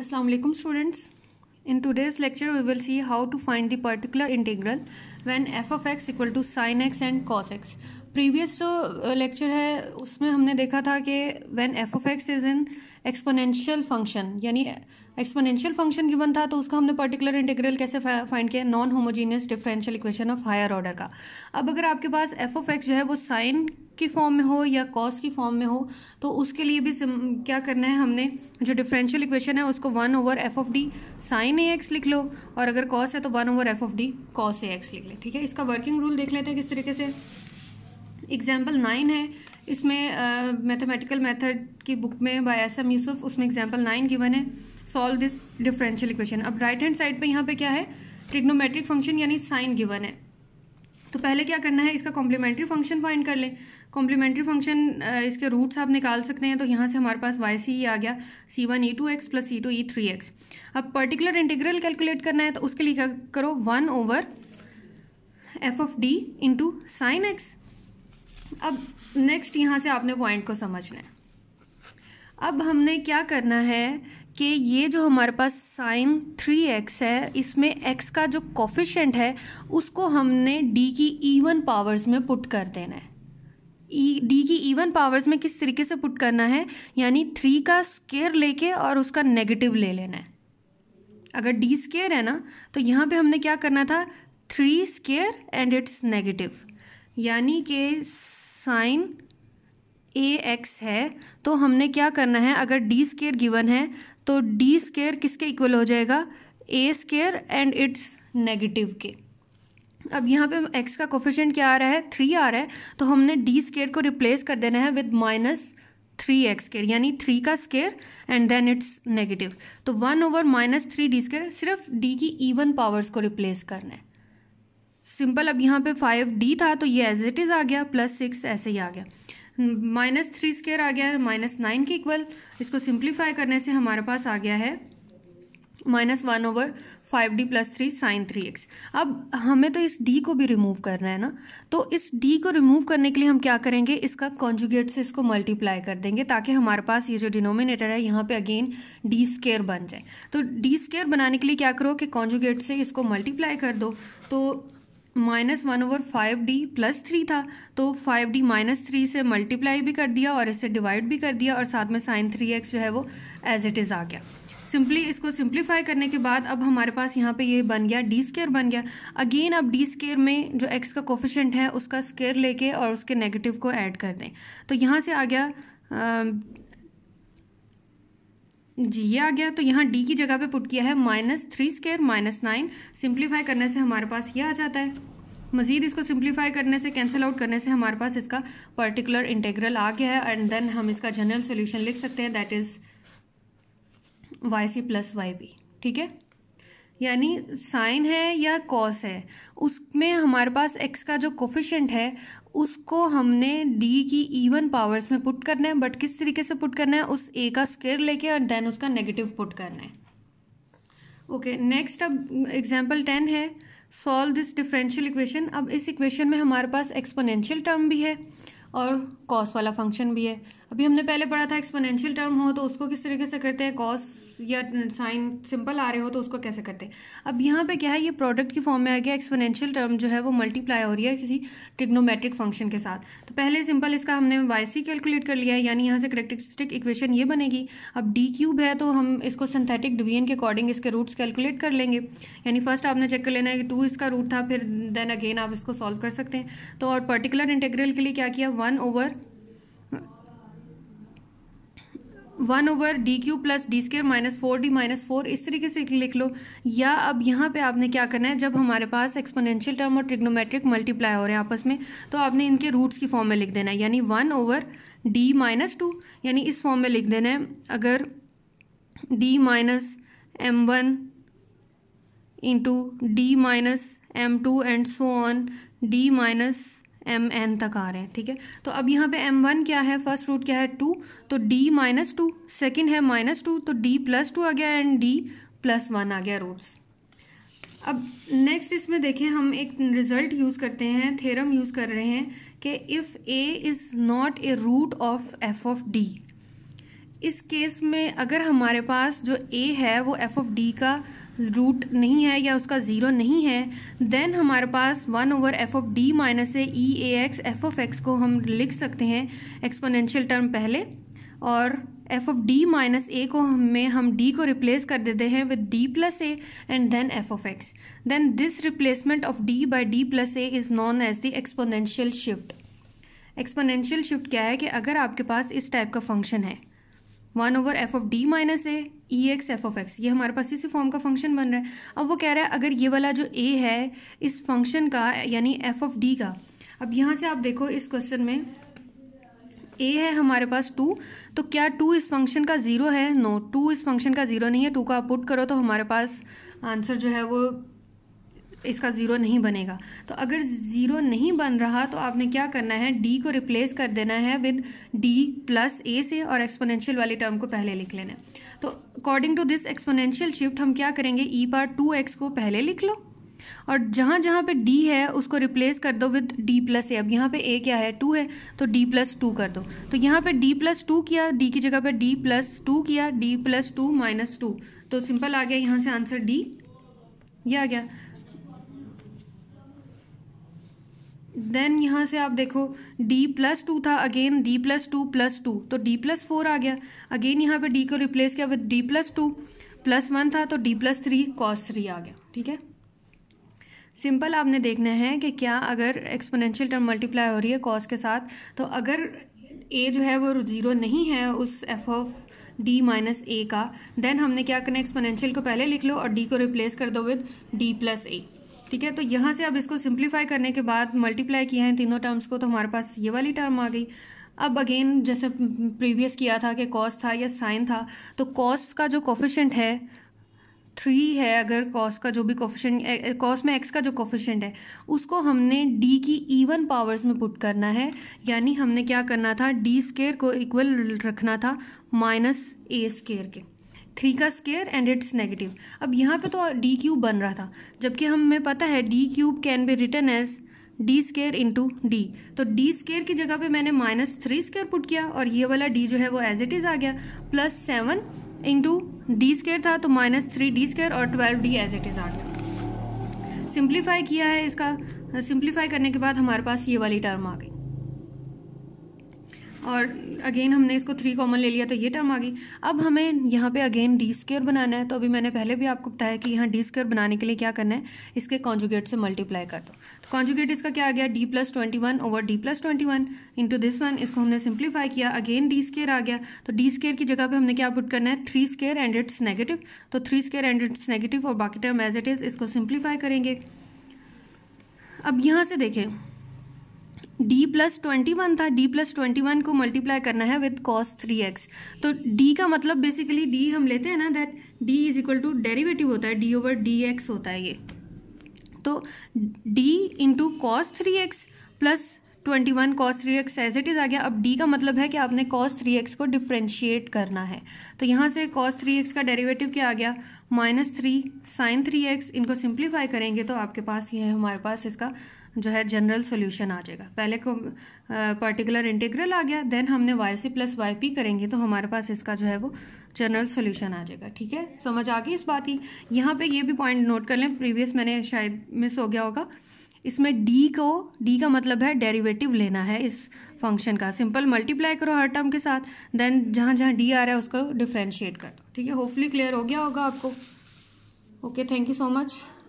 Assalamualaikum students. In today's lecture we will see how to find the particular integral when f of x equal to sin x and cos x. Previous जो lecture है उसमें हमने देखा था कि when f of x is in exponential function यानी exponential function given था तो उसका हमने पर्टिकुलर इंटीग्रल कैसे फाइंड किया non homogeneous differential equation of higher order का अब अगर आपके पास एफ ऑफ एक्स जो है वो साइन की फॉर्म में हो या कॉस की फॉर्म में हो तो उसके लिए भी क्या करना है हमने जो डिफरेंशियल इक्वेशन है उसको one over F of D sine A X लिख लो और अगर कॉस है तो one over F of D cos A X लिख लें ठीक है इसका वर्किंग रूल देख लेते हैं किस तरीके से एग्जाम्पल नाइन है इसमें मैथमेटिकल uh, मेथड की बुक में बाय एस एम यूसुफ उसमें एग्जाम्पल नाइन गिवन है सॉल्व दिस डिफरेंशियल इक्वेशन अब राइट हैंड साइड पे यहाँ पे क्या है ट्रिग्नोमेट्रिक फंक्शन यानी साइन गिवन है तो पहले क्या करना है इसका कॉम्प्लीमेंट्री फंक्शन फाइंड कर लें कॉम्प्लीमेंट्री फंक्शन इसके रूट्स आप निकाल सकते हैं तो यहाँ से हमारे पास वाई सी ही आ गया C one E two X plus C two E three x अब पर्टिकुलर इंटीग्रल कैलकुलेट करना है तो उसके लिए क्या करो one over F of D into sine X अब नेक्स्ट यहाँ से आपने पॉइंट को समझना है अब हमने क्या करना है कि ये जो हमारे पास साइन थ्री एक्स है इसमें एक्स का जो कॉफिशेंट है उसको हमने डी की ईवन पावर्स में पुट कर देना है ई e, डी की इवन पावर्स में किस तरीके से पुट करना है यानी थ्री का स्केयर लेके और उसका नेगेटिव ले लेना है अगर डी स्केयर है ना तो यहाँ पे हमने क्या करना था three square and it's negative यानी कि साइन ए एक्स है तो हमने क्या करना है अगर डी स्केयर गिवन है तो डी स्केयर किसके इक्वल हो जाएगा a square and it's negative के अब यहाँ पे एक्स का कोफिशेंट क्या आ रहा है थ्री आ रहा है तो हमने डी स्केयर को रिप्लेस कर देना है with minus three x square यानी थ्री का square and then it's negative तो one over minus three d square सिर्फ डी की इवन पावर्स को रिप्लेस करना है सिंपल अब यहाँ पे फाइव डी था तो ये एज इट इज़ आ गया प्लस सिक्स ऐसे ही आ गया माइनस थ्री स्केयर आ गया है माइनस नाइन के इक्वल इसको सिंप्लीफाई करने से हमारे पास आ गया है minus one over five d plus three sine three x अब हमें तो इस डी को भी रिमूव करना है ना तो इस डी को रिमूव करने के लिए हम क्या करेंगे इसका कॉन्जुगेट से इसको मल्टीप्लाई कर देंगे ताकि हमारे पास ये जो डिनोमिनेटर है यहाँ पे अगेन डी स्केयर बन जाए तो डी स्केयर बनाने के लिए क्या करो कि कॉन्जुगेट से इसको मल्टीप्लाई कर दो तो minus one over five d plus three था तो फाइव डी माइनस थ्री से मल्टीप्लाई भी कर दिया और इससे डिवाइड भी कर दिया और साथ में साइन थ्री एक्स जो है वो एज इट इज़ आ गया सिंपली इसको सिंप्लीफाई करने के बाद अब हमारे पास यहाँ पे ये बन गया डी स्केयर बन गया अगेन अब डी स्केयर में जो एक्स का कोफिशेंट है उसका स्केयर लेके और उसके नेगेटिव को ऐड कर दें तो यहाँ से आ गया जी ये आ गया तो यहाँ डी की जगह पे पुट किया है minus three square minus nine simplify करने से हमारे पास ये आ जाता है मज़ीद इसको सिंप्लीफाई करने से कैंसिल आउट करने से हमारे पास इसका पर्टिकुलर इंटेग्रल आ गया है एंड देन हम इसका जनरल सोल्यूशन लिख सकते हैं that is y c plus y b ठीक है यानी साइन है या कॉस है उसमें हमारे पास एक्स का जो कोफिशेंट है उसको हमने डी की इवन पावर्स में पुट करना है बट किस तरीके से पुट करना है उस ए का स्केयर लेके और देन उसका नेगेटिव पुट करना है ओके नेक्स्ट अब एग्जाम्पल टेन है सॉल्व दिस डिफरेंशियल इक्वेशन अब इस इक्वेशन में हमारे पास एक्सपोनेंशियल टर्म भी है और कॉस वाला फंक्शन भी है अभी हमने पहले पढ़ा था एक्सपोनेंशियल टर्म हो तो उसको किस तरीके से करते हैं कॉस या साइन सिंपल आ रहे हो तो उसको कैसे करते हैं अब यहाँ पे क्या है ये प्रोडक्ट की फॉर्म में आ गया एक्सपोनेंशियल टर्म जो है वो मल्टीप्लाई हो रही है किसी ट्रिग्नोमेट्रिक फंक्शन के साथ तो पहले सिंपल इसका हमने वाई सी कैलकुलेट कर लिया है यानी यहाँ से करेक्टरिस्टिक इक्वेशन ये बनेगी अब डी क्यूब है तो हम इसको सिंथेटिक डिवीजन के अकॉर्डिंग इसके रूट्स कैलकुलेट कर लेंगे यानी फर्स्ट आपने चेक कर लेना है कि टू इसका रूट था फिर देन अगेन आप इसको सॉल्व कर सकते हैं तो और पर्टिकुलर इंटेग्रल के लिए क्या किया one over one over d q plus d square minus four d minus four इस तरीके से लिख लो या अब यहाँ पे आपने क्या करना है जब हमारे पास एक्सपोनेंशियल टर्म और ट्रिग्नोमेट्रिक मल्टीप्लाई हो रहे हैं आपस में तो आपने इनके रूट्स की फॉर्म में लिख देना है यानी one over d minus two यानी इस फॉर्म में लिख देना है अगर d minus m one into d minus m two and so on d minus m n तक आ रहे हैं ठीक है तो अब यहाँ पे एम वन क्या है फर्स्ट रूट क्या है टू तो डी माइनस टू सेकेंड है माइनस टू तो डी प्लस टू आ गया एंड डी प्लस वन आ गया रूट्स अब नेक्स्ट इसमें देखें हम एक रिजल्ट यूज़ करते हैं थेरम यूज़ कर रहे हैं कि if a is not a root of f of d इस केस में अगर हमारे पास जो ए है वो एफ ऑफ डी का रूट नहीं है या उसका ज़ीरो नहीं है देन हमारे पास one over F of d minus a e a x f of x को हम लिख सकते हैं एक्सपोनेंशियल टर्म पहले और f of d minus a को हमें हम डी को रिप्लेस कर देते हैं with d plus a and then f of x then this replacement of d by d plus a is known as the exponential shift exponential shift क्या है कि अगर आपके पास इस टाइप का फंक्शन है one over F of d minus a e x f of x ये हमारे पास इसी फॉर्म का फंक्शन बन रहा है अब वो कह रहा है अगर ये वाला जो ए है इस फंक्शन का यानी एफ ऑफ डी का अब यहाँ से आप देखो इस क्वेश्चन में ए है हमारे पास टू तो क्या टू इस फंक्शन का ज़ीरो है नो no, टू इस फंक्शन का ज़ीरो नहीं है टू का आप पुट करो तो हमारे पास आंसर जो है वो इसका ज़ीरो नहीं बनेगा तो अगर ज़ीरो नहीं बन रहा तो आपने क्या करना है डी को रिप्लेस कर देना है विद डी प्लस ए से और एक्सपोनेंशियल वाली टर्म को पहले लिख लेना है तो according to this exponential shift हम क्या करेंगे ई पार टू एक्स को पहले लिख लो और जहाँ जहाँ पे d है उसको रिप्लेस कर दो विद d प्लस ए अब यहाँ पे a क्या है टू है तो d प्लस टू कर दो तो यहाँ पे d प्लस टू किया d की जगह पे d प्लस टू किया d plus two minus two तो सिंपल आ गया यहाँ से आंसर d ये आ गया देन यहाँ से आप देखो d प्लस टू था again d plus two plus two तो d प्लस फोर आ गया अगेन यहाँ पे d को रिप्लेस किया with d plus two plus one था तो d plus three cos three आ गया ठीक है सिंपल आपने देखना है कि क्या अगर एक्सपोनेंशियल टर्म मल्टीप्लाई हो रही है कॉस के साथ तो अगर ए जो है वो ज़ीरो नहीं है उस f of d minus a का देन हमने क्या करना एक्सपोनेंशियल को पहले लिख लो और डी को रिप्लेस कर दो विद डी प्लस ए ठीक है तो यहाँ से अब इसको सिंप्लीफाई करने के बाद मल्टीप्लाई किया है तीनों टर्म्स को तो हमारे पास ये वाली टर्म आ गई अब अगेन जैसे प्रीवियस किया था कि कॉस था या साइन था तो कॉस का जो कोफिशेंट है थ्री है अगर कॉस का जो भी कोफिशेंट कॉस में एक्स का जो कोफिशेंट है उसको हमने डी की इवन पावर्स में पुट करना है यानी हमने क्या करना था डी स्केयर को इक्वल रखना था माइनस ए स्केयर के थ्री का स्केयर एंड इट्स नेगेटिव अब यहाँ पे तो डी क्यूब बन रहा था जबकि हमें पता है d cube can be written as d square into d तो डी स्केयर की जगह पे मैंने माइनस थ्री स्केयर पुट किया और ये वाला डी जो है वो एज इट इज़ आ गया plus seven into d square था तो माइनस थ्री डी स्केयर और twelve d as it is आ गया सिंप्लीफाई किया है इसका सिंप्लीफाई करने के बाद हमारे पास ये वाली टर्म आ गई और अगेन हमने इसको थ्री कॉमन ले लिया तो ये टर्म आ गई अब हमें यहाँ पे अगेन डी स्केयर बनाना है तो अभी मैंने पहले भी आपको बताया कि यहाँ डी स्केयर बनाने के लिए क्या करना है इसके कॉन्जुगेट से मल्टीप्लाई कर दो तो कॉन्जुगेट इसका क्या आ गया d plus twenty one over d plus twenty one into this one इसको हमने सिंप्लीफाई किया अगेन डी स्केयर आ गया तो डी स्केयर की जगह पर हमने क्या पुट करना है three square and it's negative तो three square and it's negative और बाकी टर्म एज इट इज़ इसको सिंप्लीफाई करेंगे अब यहाँ से देखें d प्लस ट्वेंटी वन था d प्लस ट्वेंटी वन को मल्टीप्लाई करना है विद कॉस थ्री एक्स तो d का मतलब बेसिकली d हम लेते हैं ना that d is equal to derivative होता है d ओवर डी एक्स होता है ये तो d into cos three x plus twenty one cos three x as it is आ गया अब डी का मतलब है कि आपने कॉस थ्री एक्स को डिफ्रेंशिएट करना है तो यहाँ से कॉस थ्री एक्स का डेरिवेटिव क्या आ गया minus three sine three x इनको सिंप्लीफाई करेंगे तो आपके पास ये है हमारे पास इसका जो है जनरल सोल्यूशन आ जाएगा पहले को पर्टिकुलर इंटीग्रल आ गया देन हमने y c plus y p करेंगे तो हमारे पास इसका जो है वो जनरल सोल्यूशन आ जाएगा ठीक है समझ आ गई इस बात की यहाँ पे ये भी पॉइंट नोट कर लें प्रीवियस मैंने शायद मिस हो गया होगा इसमें डी को डी का मतलब है डेरिवेटिव लेना है इस फंक्शन का सिंपल मल्टीप्लाई करो हर टर्म के साथ देन जहाँ जहाँ डी आ रहा है उसको डिफ्रेंशिएट कर दो ठीक है होपफुली क्लियर हो गया होगा आपको okay thank you so much